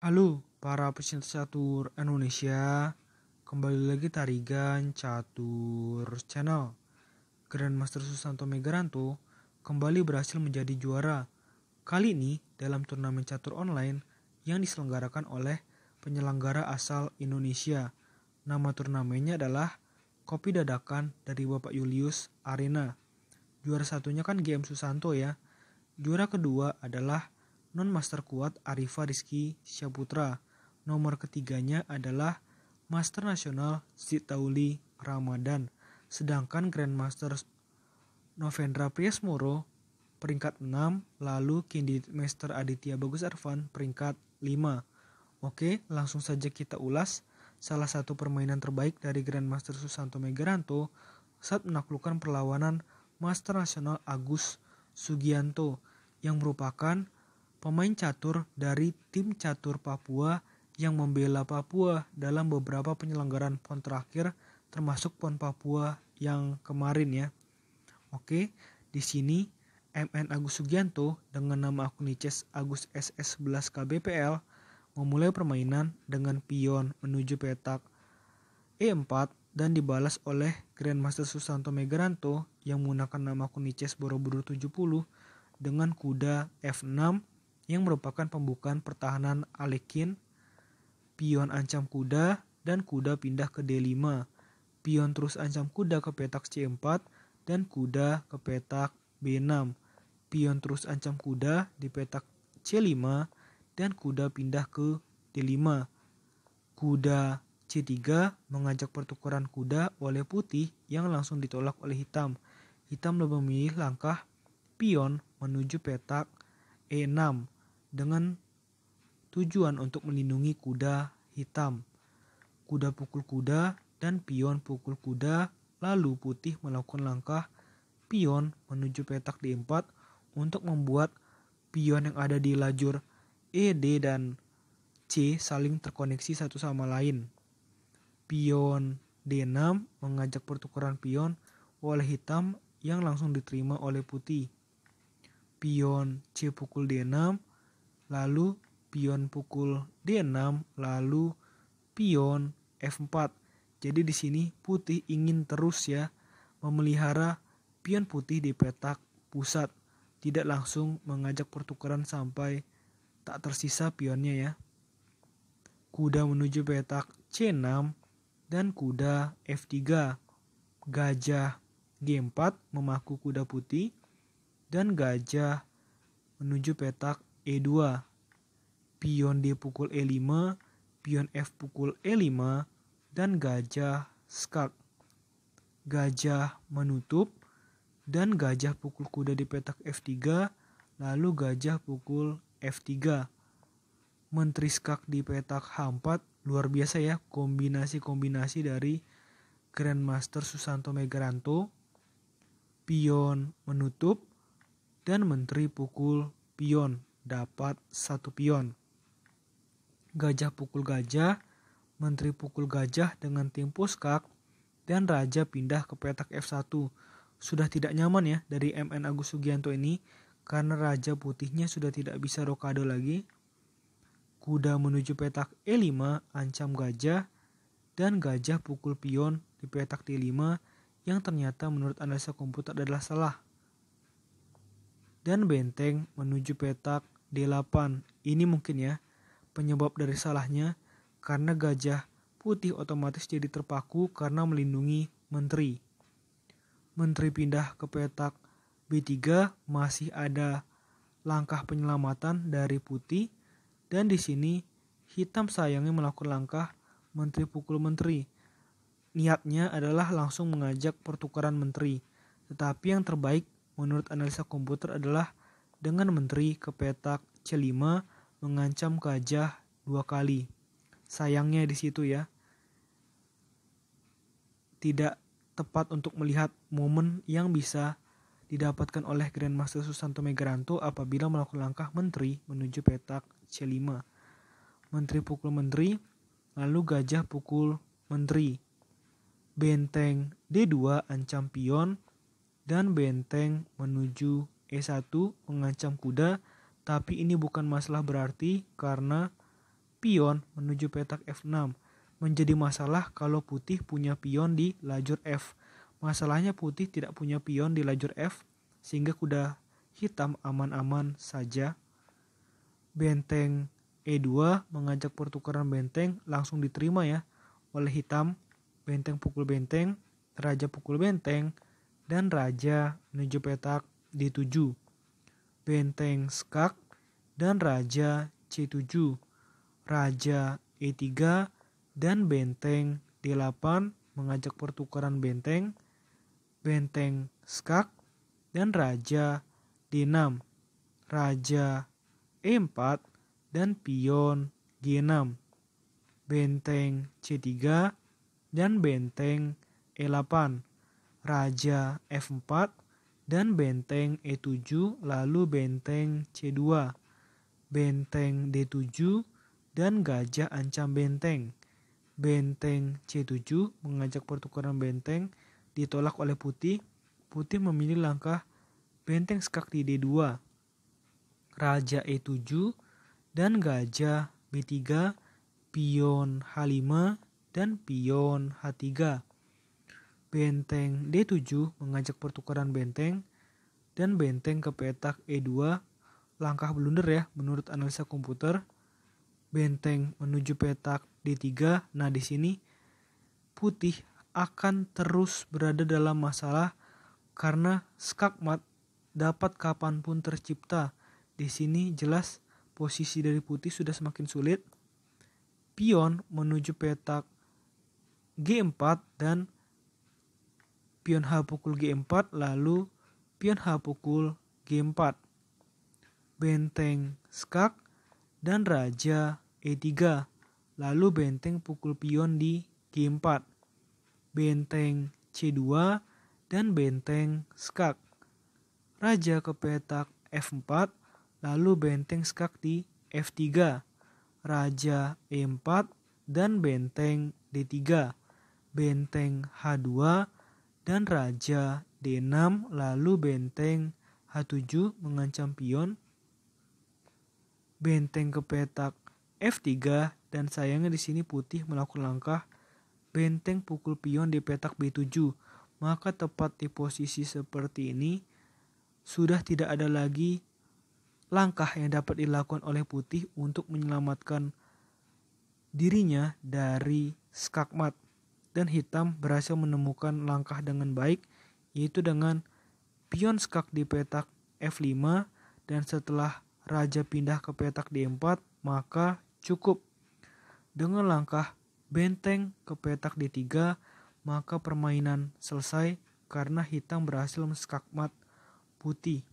Halo para pecinta catur Indonesia Kembali lagi Tarigan Catur Channel Grandmaster Susanto Megaranto kembali berhasil menjadi juara Kali ini dalam turnamen catur online yang diselenggarakan oleh penyelenggara asal Indonesia Nama turnamennya adalah Kopi Dadakan dari Bapak Julius Arena Juara satunya kan GM Susanto ya Juara kedua adalah non master kuat Arifa Rizki Syaputra. Nomor ketiganya adalah Master Nasional Sitauli Ramadan. Sedangkan Grandmaster Novendra Priasmoro peringkat 6, lalu kini Master Aditya Bagus Arvan peringkat 5. Oke, langsung saja kita ulas salah satu permainan terbaik dari Grandmaster Susanto Megaranto saat menaklukkan perlawanan Master Nasional Agus Sugianto yang merupakan pemain catur dari tim catur Papua yang membela Papua dalam beberapa penyelenggaraan PON terakhir termasuk PON Papua yang kemarin ya. Oke, di sini MN Agus Sugianto dengan nama akun Nices Agus SS11 KBPL memulai permainan dengan pion menuju petak E4 dan dibalas oleh Grandmaster Susanto Megaranto yang menggunakan nama akun Nices Borobudur 70 dengan kuda F6 yang merupakan pembukaan pertahanan Alekin, pion ancam kuda, dan kuda pindah ke D5. Pion terus ancam kuda ke petak C4 dan kuda ke petak B6. Pion terus ancam kuda di petak C5 dan kuda pindah ke D5. Kuda C3 mengajak pertukaran kuda oleh putih yang langsung ditolak oleh hitam. Hitam lebih memilih langkah pion menuju petak E6 dengan tujuan untuk melindungi kuda hitam. Kuda pukul kuda dan pion pukul kuda, lalu putih melakukan langkah pion menuju petak D4 untuk membuat pion yang ada di lajur E, D, dan C saling terkoneksi satu sama lain. Pion D6 mengajak pertukaran pion oleh hitam yang langsung diterima oleh putih. Pion C pukul D6 lalu pion pukul D6, lalu pion F4. Jadi di sini putih ingin terus ya memelihara pion putih di petak pusat, tidak langsung mengajak pertukaran sampai tak tersisa pionnya ya. Kuda menuju petak C6 dan kuda F3. Gajah G4 memaku kuda putih dan gajah menuju petak E2. Pion D pukul E5, pion F pukul E5, dan gajah skak. Gajah menutup, dan gajah pukul kuda di petak F3, lalu gajah pukul F3. Menteri skak di petak H4, luar biasa ya kombinasi-kombinasi dari Grandmaster Susanto Megaranto, pion menutup, dan menteri pukul pion dapat satu pion. Gajah pukul gajah, menteri pukul gajah dengan tim puskak, dan raja pindah ke petak F1. Sudah tidak nyaman ya dari MN Agus Sugianto ini karena raja putihnya sudah tidak bisa rokado lagi. Kuda menuju petak E5 ancam gajah dan gajah pukul pion di petak D5 yang ternyata menurut analisa komputer adalah salah. Dan benteng menuju petak D8. Ini mungkin ya, penyebab dari salahnya karena gajah putih otomatis jadi terpaku karena melindungi menteri. Menteri pindah ke petak B3 masih ada langkah penyelamatan dari putih dan di sini hitam sayangnya melakukan langkah menteri pukul menteri. Niatnya adalah langsung mengajak pertukaran menteri. Tetapi yang terbaik menurut analisa komputer adalah dengan menteri ke petak C5 mengancam gajah dua kali. Sayangnya di situ ya. Tidak tepat untuk melihat momen yang bisa didapatkan oleh Grandmaster Susanto Megaranto apabila melakukan langkah menteri menuju petak C5. Menteri pukul menteri, lalu gajah pukul menteri. Benteng D2 ancam pion dan benteng menuju E1 mengancam kuda, tapi ini bukan masalah berarti karena pion menuju petak F6 menjadi masalah kalau putih punya pion di lajur F. Masalahnya putih tidak punya pion di lajur F sehingga kuda hitam aman-aman saja. Benteng E2 mengajak pertukaran benteng langsung diterima ya oleh hitam. Benteng pukul benteng, raja pukul benteng, dan raja menuju petak D7, Benteng Skak, dan Raja C7, Raja E3, dan Benteng D8 mengajak pertukaran benteng, Benteng Skak, dan Raja D6, Raja E4, dan Pion G6, Benteng C3, dan Benteng E8, Raja F4, dan benteng E7 lalu benteng C2, benteng D7 dan gajah ancam benteng. Benteng C7 mengajak pertukaran benteng ditolak oleh putih. Putih memilih langkah benteng skak di D2. Raja E7 dan gajah B3, pion H5 dan pion H3 benteng D7 mengajak pertukaran benteng dan benteng ke petak E2 langkah blunder ya menurut analisa komputer benteng menuju petak D3 nah di sini putih akan terus berada dalam masalah karena skakmat dapat kapanpun tercipta di sini jelas posisi dari putih sudah semakin sulit pion menuju petak G4 dan pion H pukul G4 lalu pion H pukul G4. Benteng skak dan raja E3 lalu benteng pukul pion di G4. Benteng C2 dan benteng skak. Raja ke petak F4 lalu benteng skak di F3. Raja E4 dan benteng D3. Benteng H2 dan raja D6 lalu benteng H7 mengancam pion, benteng ke petak F3 dan sayangnya di sini putih melakukan langkah benteng pukul pion di petak B7. Maka tepat di posisi seperti ini sudah tidak ada lagi langkah yang dapat dilakukan oleh putih untuk menyelamatkan dirinya dari skakmat dan hitam berhasil menemukan langkah dengan baik, yaitu dengan pion skak di petak F5 dan setelah raja pindah ke petak D4, maka cukup. Dengan langkah benteng ke petak D3, maka permainan selesai karena hitam berhasil skakmat putih.